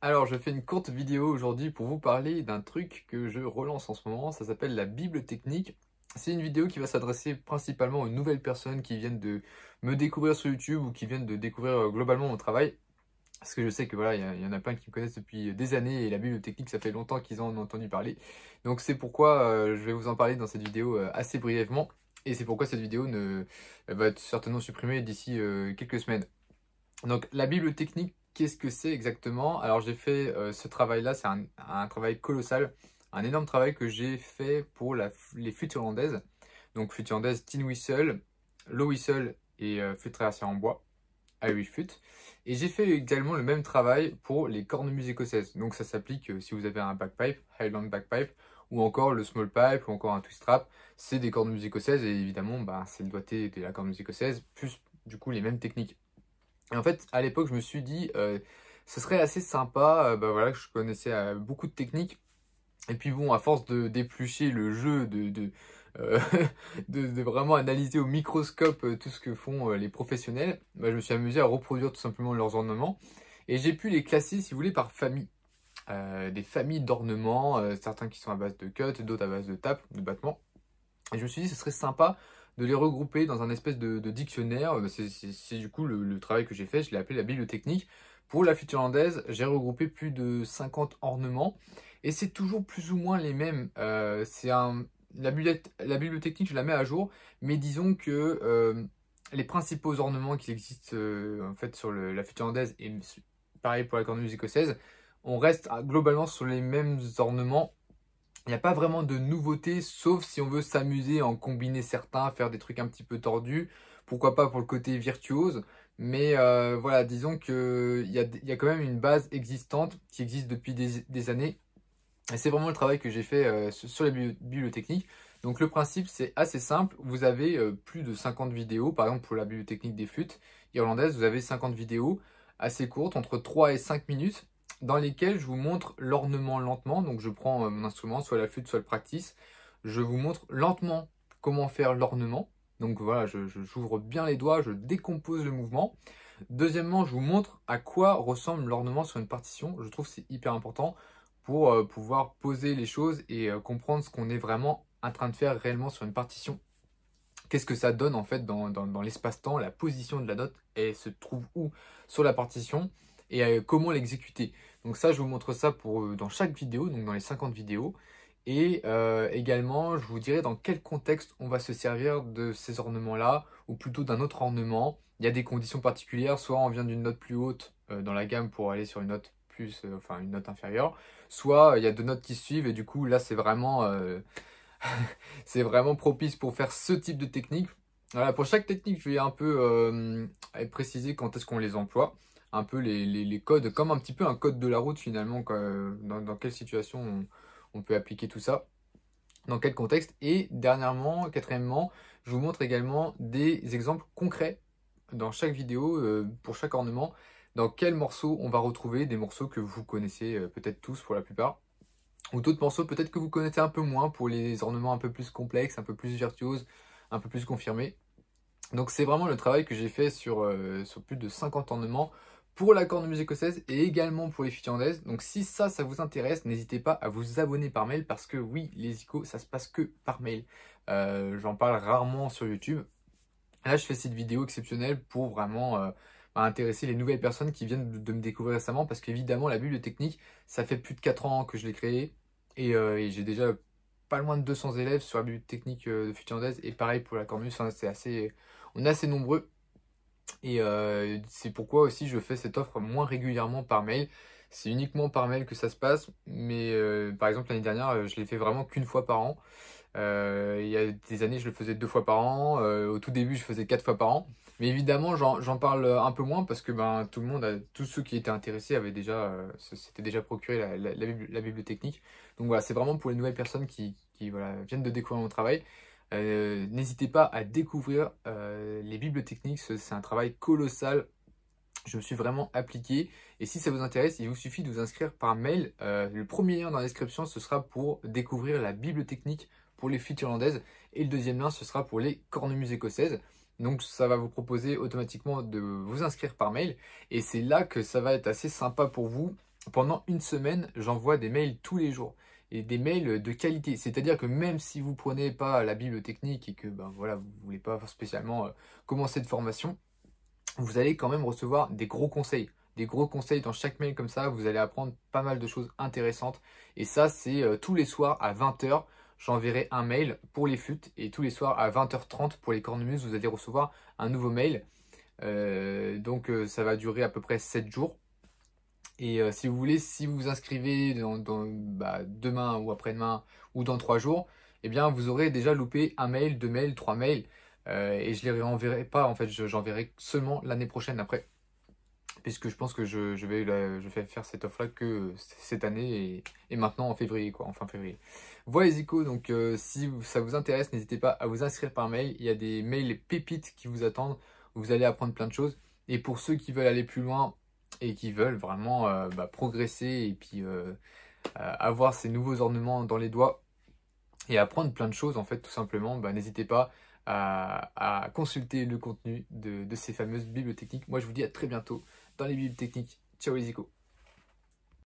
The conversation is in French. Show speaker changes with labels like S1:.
S1: Alors je fais une courte vidéo aujourd'hui pour vous parler d'un truc que je relance en ce moment, ça s'appelle la Bible technique. C'est une vidéo qui va s'adresser principalement aux nouvelles personnes qui viennent de me découvrir sur YouTube ou qui viennent de découvrir euh, globalement mon travail. Parce que je sais que voilà, il y, en a plein qui me connaissent depuis euh, des années et la Bible technique, ça fait longtemps qu'ils en ont entendu parler. Donc c'est pourquoi euh, je vais vous en parler dans cette vidéo assez brièvement. Et c'est pourquoi cette vidéo ne, va être certainement supprimée d'ici quelques semaines. Donc la Bible technique Qu'est-ce que c'est exactement Alors j'ai fait euh, ce travail-là, c'est un, travail colossal, un énorme travail que j'ai fait pour les flûtes Donc flûte Tin Whistle, Low Whistle et euh, flûte en bois à 8 Et j'ai fait également le même travail pour les cornes musico Donc ça s'applique euh, si vous avez un backpipe, Highland backpipe, ou encore le small pipe, ou encore un twist trap. C'est des cornes musico et évidemment bah, c'est le doigté de la corne musico plus du coup les mêmes techniques. Et en fait, à l'époque, je me suis dit, euh, ce serait assez sympa, euh, bah voilà, je connaissais euh, beaucoup de techniques. Et puis bon, à force de d'éplucher le jeu, de, vraiment analyser au microscope tout ce que font les professionnels, bah, je me suis amusé à reproduire tout simplement leurs ornements. Et j'ai pu les classer, si vous voulez, par famille. des familles d'ornements, certains qui sont à base de cut, d'autres à base de tape, de battement. Et je me suis dit, ce serait sympa de les regrouper dans un espèce de, dictionnaire. Euh, c'est du coup le, travail que j'ai fait, je l'ai appelé la bibliothèque. Pour la future j'ai regroupé plus de 50 ornements et c'est toujours plus ou moins les mêmes. Euh, c'est la, la, bibliotechnique, je la mets à jour, mais disons que euh, les principaux ornements qui existent en fait sur la future et pareil pour la cornemuse écossaise, on reste ah, globalement sur les mêmes ornements il n'y a pas vraiment de nouveauté, sauf si on veut s'amuser en combiner certains, faire des trucs un petit peu tordus. Pourquoi pas pour le côté virtuose. Mais euh, voilà, disons qu'il y a, quand même une base existante qui existe depuis des, années. Et c'est vraiment le travail que j'ai fait euh, sur les bibliothèques. Donc le principe, c'est assez simple. Vous avez euh, plus de 50 vidéos. Par exemple, pour la bibliothèque des flûtes irlandaises, vous avez 50 vidéos assez courtes, entre 3 et 5 minutes dans lesquels je vous montre l'ornement lentement. Donc je prends euh, mon instrument, soit la flûte, soit le practice. Je vous montre lentement comment faire l'ornement. Donc voilà, j'ouvre bien les doigts, je décompose le mouvement. Deuxièmement, je vous montre à quoi ressemble l'ornement sur une partition. Je trouve que c'est hyper important pour euh, pouvoir poser les choses et euh, comprendre ce qu'on est vraiment en train de faire réellement sur une partition. Qu'est-ce que ça donne en fait dans, l'espace-temps, la position de la note, et se trouve où sur la partition et euh, comment l'exécuter. Donc ça, je vous montre ça pour, euh, dans chaque vidéo, donc dans les 50 vidéos. Et euh, également, je vous dirai dans quel contexte on va se servir de ces ornements-là, ou plutôt d'un autre ornement. Il y a des conditions particulières, soit on vient d'une note plus haute dans la gamme pour aller sur une note plus, enfin une note inférieure, soit il y a deux notes qui suivent, et du coup là c'est vraiment, c'est vraiment propice pour faire ce type de technique. Voilà, pour chaque technique, je vais un peu préciser quand est-ce qu'on les emploie un peu les, codes, comme un petit peu un code de la route finalement, euh, dans, quelle situation on, peut appliquer tout ça, dans quel contexte. Et dernièrement, quatrièmement, je vous montre également des exemples concrets dans chaque vidéo, euh, pour chaque ornement, dans quel morceau on va retrouver des morceaux que vous connaissez euh, peut-être tous pour la plupart, ou d'autres morceaux peut-être que vous connaissez un peu moins pour les ornements un peu plus complexes, un peu plus virtuoses, un peu plus confirmés. Donc c'est vraiment le travail que j'ai fait sur, sur plus de 50 ornements pour la cornemuse écossaise et également pour les futurandaises. Donc si ça, ça vous intéresse, n'hésitez pas à vous abonner par mail parce que oui, les icônes ça se passe que par mail. Euh, j'en parle rarement sur YouTube. Là, je fais cette vidéo exceptionnelle pour vraiment euh, bah, intéresser les nouvelles personnes qui viennent de, me découvrir récemment parce qu'évidemment, la bulle de technique, ça fait plus de 4 ans que je l'ai créée et, euh, j'ai déjà pas loin de 200 élèves sur la bibliothèque technique de Futurandaise et pareil pour la cornemuse, c'est assez, on est assez nombreux. Et euh, c'est pourquoi aussi je fais cette offre moins régulièrement par mail. C'est uniquement par mail que ça se passe, mais euh, par exemple l'année dernière, euh, je l'ai fait vraiment qu'une fois par an. il y a des années, je le faisais deux fois par an. au tout début, je faisais quatre fois par an. Mais évidemment, j'en parle un peu moins parce que ben, tout le monde, tous ceux qui étaient intéressés avaient déjà, s'étaient déjà procuré la, bibliothèque. Donc voilà, c'est vraiment pour les nouvelles personnes qui, viennent de découvrir mon travail. Euh, n'hésitez pas à découvrir euh, les les techniques. c'est un travail colossal. Je me suis vraiment appliqué. Et si ça vous intéresse, il vous suffit de vous inscrire par mail. Euh, le premier lien dans la description, ce sera pour découvrir la technique pour les flûtes irlandaises. Et le deuxième lien, ce sera pour les cornemuses écossaises. Donc ça va vous proposer automatiquement de vous inscrire par mail. Et c'est là que ça va être assez sympa pour vous. Pendant une semaine, j'envoie des mails tous les jours et des mails de qualité. C'est-à-dire que même si vous prenez pas la Bible technique et que ben, voilà, vous voulez pas spécialement euh, commencer de formation, vous allez quand même recevoir des gros conseils. Des gros conseils dans chaque mail comme ça, vous allez apprendre pas mal de choses intéressantes. Et ça, c'est euh, tous les soirs à 20h. J'enverrai un mail pour les flûtes et tous les soirs à 20h30 pour les cornemuses, vous allez recevoir un nouveau mail. Euh, donc ça va durer à peu près 7 jours et euh, si vous voulez, si vous vous inscrivez bah, demain ou après-demain ou dans trois jours, eh bien, vous aurez déjà loupé un mail, deux mails, trois mails. Euh, et je ne les renverrai pas, en fait, j'enverrai seulement l'année prochaine après. Puisque je pense que je, je vais, je vais faire cette offre-là que cette année et, maintenant en février, quoi, en fin février. Voilà Zico. donc euh, si ça vous intéresse, n'hésitez pas à vous inscrire par mail. Il y a des mails pépites qui vous attendent, vous allez apprendre plein de choses. Et pour ceux qui veulent aller plus loin, et qui veulent vraiment euh, bah, progresser et puis euh, euh, avoir ces nouveaux ornements dans les doigts et apprendre plein de choses en fait tout simplement, bah, n'hésitez pas à, consulter le contenu de, ces fameuses bibliothèques. Moi je vous dis à très bientôt dans les bibliothèques. Ciao les